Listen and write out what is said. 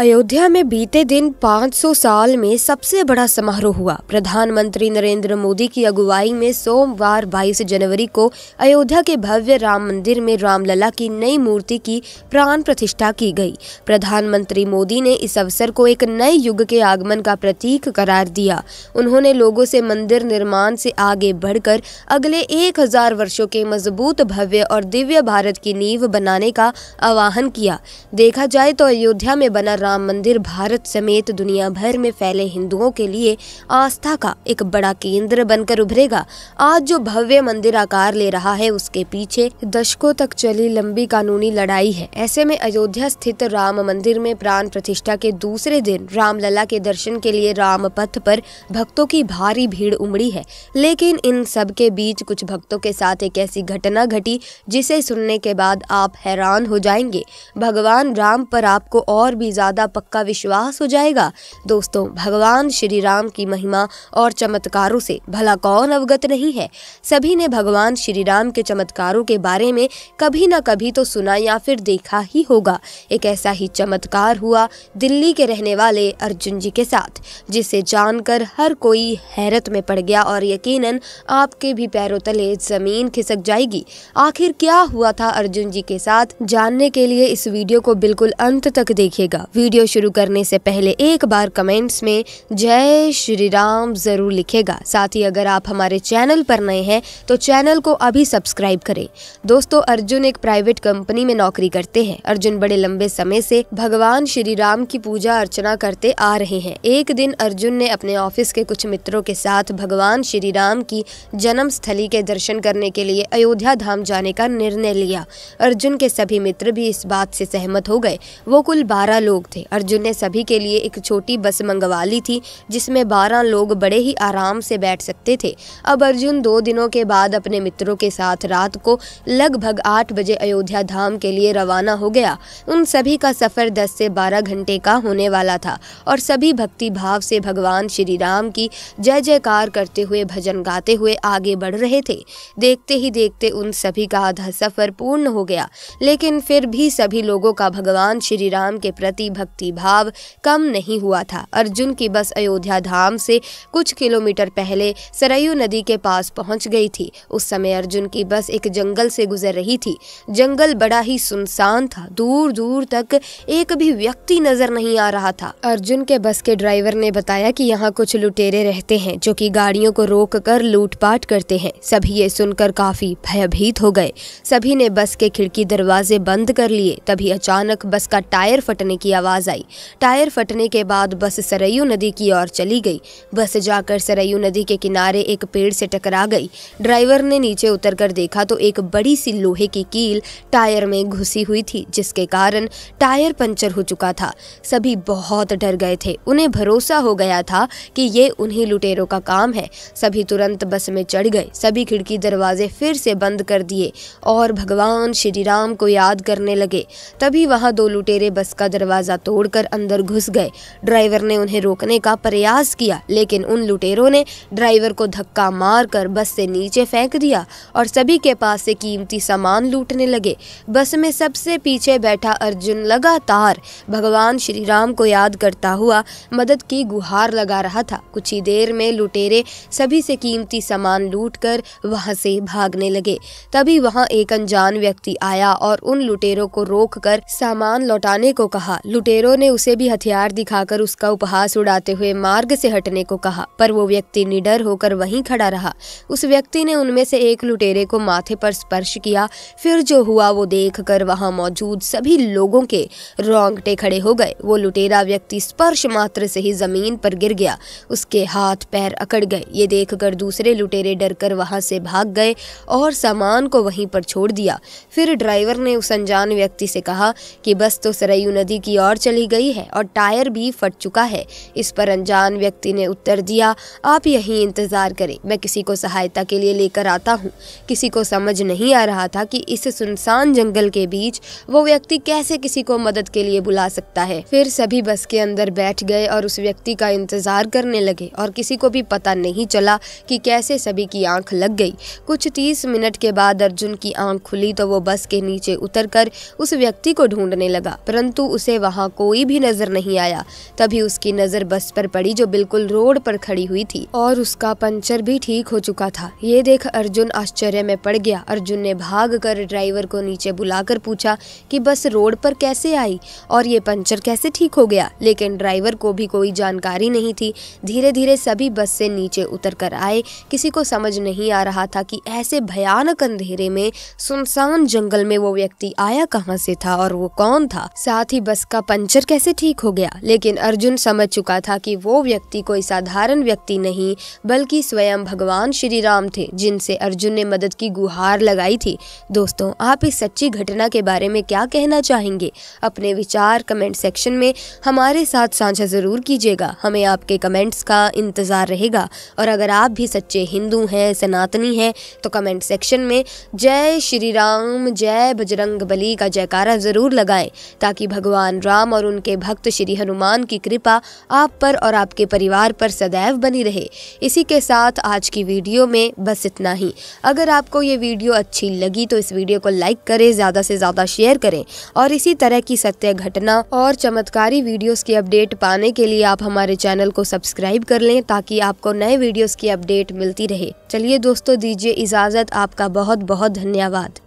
अयोध्या में बीते दिन 500 साल में सबसे बड़ा समारोह हुआ प्रधानमंत्री नरेंद्र मोदी की अगुवाई में सोमवार 22 जनवरी को अयोध्या के भव्य राम मंदिर में रामलला की नई मूर्ति की प्राण प्रतिष्ठा की गई प्रधानमंत्री मोदी ने इस अवसर को एक नए युग के आगमन का प्रतीक करार दिया उन्होंने लोगों से मंदिर निर्माण से आगे बढ़कर अगले एक हजार के मजबूत भव्य और दिव्य भारत की नींव बनाने का आह्वान किया देखा जाए तो अयोध्या में बना राम मंदिर भारत समेत दुनिया भर में फैले हिंदुओं के लिए आस्था का एक बड़ा केंद्र बनकर उभरेगा आज जो भव्य मंदिर आकार ले रहा है उसके पीछे दशकों तक चली लंबी कानूनी लड़ाई है ऐसे में अयोध्या स्थित राम मंदिर में प्राण प्रतिष्ठा के दूसरे दिन रामलला के दर्शन के लिए राम पथ पर भक्तों की भारी भीड़ उमड़ी है लेकिन इन सब के बीच कुछ भक्तों के साथ एक ऐसी घटना घटी जिसे सुनने के बाद आप हैरान हो जाएंगे भगवान राम पर आपको और भी ज्यादा ज़्यादा पक्का विश्वास हो जाएगा दोस्तों भगवान श्री राम की महिमा और चमत्कारों से भला कौन अवगत नहीं है सभी ने भगवान श्री राम के चमत्कारों के बारे में कभी ना कभी तो सुना या फिर देखा ही होगा एक ऐसा ही चमत्कार हुआ दिल्ली के रहने वाले अर्जुन जी के साथ जिसे जानकर हर कोई हैरत में पड़ गया और यकीनन आपके भी पैरों तले जमीन खिसक जाएगी आखिर क्या हुआ था अर्जुन जी के साथ जानने के लिए इस वीडियो को बिल्कुल अंत तक देखिएगा वीडियो शुरू करने से पहले एक बार कमेंट्स में जय श्री राम ज़रूर लिखेगा साथ ही अगर आप हमारे चैनल पर नए हैं तो चैनल को अभी सब्सक्राइब करें दोस्तों अर्जुन एक प्राइवेट कंपनी में नौकरी करते हैं अर्जुन बड़े लंबे समय से भगवान श्री राम की पूजा अर्चना करते आ रहे हैं एक दिन अर्जुन ने अपने ऑफिस के कुछ मित्रों के साथ भगवान श्री राम की जन्म स्थली के दर्शन करने के लिए अयोध्या धाम जाने का निर्णय लिया अर्जुन के सभी मित्र भी इस बात से सहमत हो गए वो कुल बारह लोग थे अर्जुन ने सभी के लिए एक छोटी बस मंगवा ली थी जिसमें बारह लोग बड़े ही आराम से बैठ सकते थे अब अर्जुन दो दिनों के बाद अपने मित्रों के साथ रात को लगभग आठ बजे अयोध्या धाम के लिए रवाना हो गया उन सभी का सफ़र दस से बारह घंटे का होने वाला था और सभी भक्ति भाव से भगवान श्री राम की जय जयकार करते हुए भजन गाते हुए आगे बढ़ रहे थे देखते ही देखते उन सभी का आधा सफ़र पूर्ण हो गया लेकिन फिर भी सभी लोगों का भगवान श्री राम के प्रति भक्ति भाव कम नहीं हुआ था अर्जुन की बस अयोध्या धाम से कुछ किलोमीटर पहले सरयू नदी के पास पहुंच गई थी उस समय अर्जुन की बस एक जंगल से गुजर रही थी जंगल बड़ा ही सुनसान था दूर दूर तक एक भी व्यक्ति नजर नहीं आ रहा था अर्जुन के बस के ड्राइवर ने बताया कि यहाँ कुछ लुटेरे रहते हैं जो कि गाड़ियों को रोक कर लूटपाट करते हैं सभी ये सुनकर काफी भयभीत हो गए सभी ने बस के खिड़की दरवाजे बंद कर लिए तभी अचानक बस का टायर फटने की आवाज आवाज़ आई टायर फटने के बाद बस सरयू नदी की ओर चली गई बस जाकर सरयू नदी के किनारे एक पेड़ से टकरा गई ड्राइवर ने नीचे उतरकर देखा तो एक बड़ी सी लोहे की कील टायर में घुसी हुई थी जिसके कारण टायर पंचर हो चुका था सभी बहुत डर गए थे उन्हें भरोसा हो गया था कि ये उन्हीं लुटेरों का काम है सभी तुरंत बस में चढ़ गए सभी खिड़की दरवाजे फिर से बंद कर दिए और भगवान श्री राम को याद करने लगे तभी वहां दो लुटेरे बस का दरवाज़ा तोड़कर अंदर घुस गए ड्राइवर ने उन्हें रोकने का प्रयास किया लेकिन उन लुटेरों ने ड्राइवर को धक्का मारकर बस से नीचे फेंक दिया और सभी के पास से कीमती सामान लूटने लगे बस में सबसे पीछे बैठा अर्जुन लगातार भगवान श्री राम को याद करता हुआ मदद की गुहार लगा रहा था कुछ ही देर में लुटेरे सभी से कीमती सामान लूट कर वहां से भागने लगे तभी वहां एक अनजान व्यक्ति आया और उन लुटेरों को रोककर सामान लौटाने को कहा लुटे लुटेरों ने उसे भी हथियार दिखाकर उसका उपहास उड़ाते हुए मार्ग से हटने को कहा पर वो व्यक्ति निडर होकर वहीं खड़ा रहा उस व्यक्ति ने उनमें से एक लुटेरे को माथे पर स्पर्श किया फिर जो हुआ वो देखकर वहां मौजूद सभी लोगों के रोंगटे खड़े हो गए वो लुटेरा व्यक्ति स्पर्श मात्र से ही जमीन पर गिर गया उसके हाथ पैर अकड़ गए ये देखकर दूसरे लुटेरे डरकर वहां से भाग गए और सामान को वहीं पर छोड़ दिया फिर ड्राइवर ने उस अनजान व्यक्ति से कहा कि बस तो सरयू नदी की ओर चली गई है और टायर भी फट चुका है इस पर अनजान व्यक्ति ने उत्तर दिया आप यही इंतज़ार करें मैं किसी को सहायता के लिए लेकर आता हूँ किसी को समझ नहीं आ रहा था कि इस सुनसान जंगल के बीच वो व्यक्ति कैसे किसी को मदद के लिए बुला सकता है फिर सभी बस के अंदर बैठ गए और उस व्यक्ति का इंतज़ार करने लगे और किसी को भी पता नहीं चला कि कैसे सभी की आंख लग गई कुछ तीस मिनट के बाद अर्जुन की आंख खुली तो वो बस के नीचे उतरकर उस व्यक्ति को ढूंढने लगा परंतु उसे वहाँ वहाँ कोई भी नजर नहीं आया तभी उसकी नजर बस पर पड़ी जो बिल्कुल रोड पर खड़ी हुई थी और उसका पंचर भी ठीक हो चुका था ये देख अर्जुन आश्चर्य में पड़ गया अर्जुन ने भाग कर ड्राइवर को नीचे बुलाकर पूछा कि बस रोड पर कैसे आई और ये पंचर कैसे ठीक हो गया लेकिन ड्राइवर को भी कोई जानकारी नहीं थी धीरे धीरे सभी बस से नीचे उतर कर आए किसी को समझ नहीं आ रहा था कि ऐसे भयानक अंधेरे में सुनसान जंगल में वो व्यक्ति आया कहाँ से था और वो कौन था साथ ही बस का पंचर कैसे ठीक हो गया लेकिन अर्जुन समझ चुका था कि वो व्यक्ति कोई साधारण व्यक्ति नहीं बल्कि स्वयं भगवान श्री राम थे जिनसे अर्जुन ने मदद की गुहार लगाई थी दोस्तों आप इस सच्ची घटना के बारे में क्या कहना चाहेंगे अपने विचार कमेंट सेक्शन में हमारे साथ साझा ज़रूर कीजिएगा हमें आपके कमेंट्स का इंतज़ार रहेगा और अगर आप भी सच्चे हिंदू हैं सनातनी हैं तो कमेंट सेक्शन में जय श्री राम जय बजरंग बली का जयकारा ज़रूर लगाएं ताकि भगवान राम राम और उनके भक्त श्री हनुमान की कृपा आप पर और आपके परिवार पर सदैव बनी रहे इसी के साथ आज की वीडियो में बस इतना ही अगर आपको ये वीडियो अच्छी लगी तो इस वीडियो को लाइक करें ज़्यादा से ज़्यादा शेयर करें और इसी तरह की सत्य घटना और चमत्कारी वीडियोज़ की अपडेट पाने के लिए आप हमारे चैनल को सब्सक्राइब कर लें ताकि आपको नए वीडियोज़ की अपडेट मिलती रहे चलिए दोस्तों दीजिए इजाज़त आपका बहुत बहुत धन्यवाद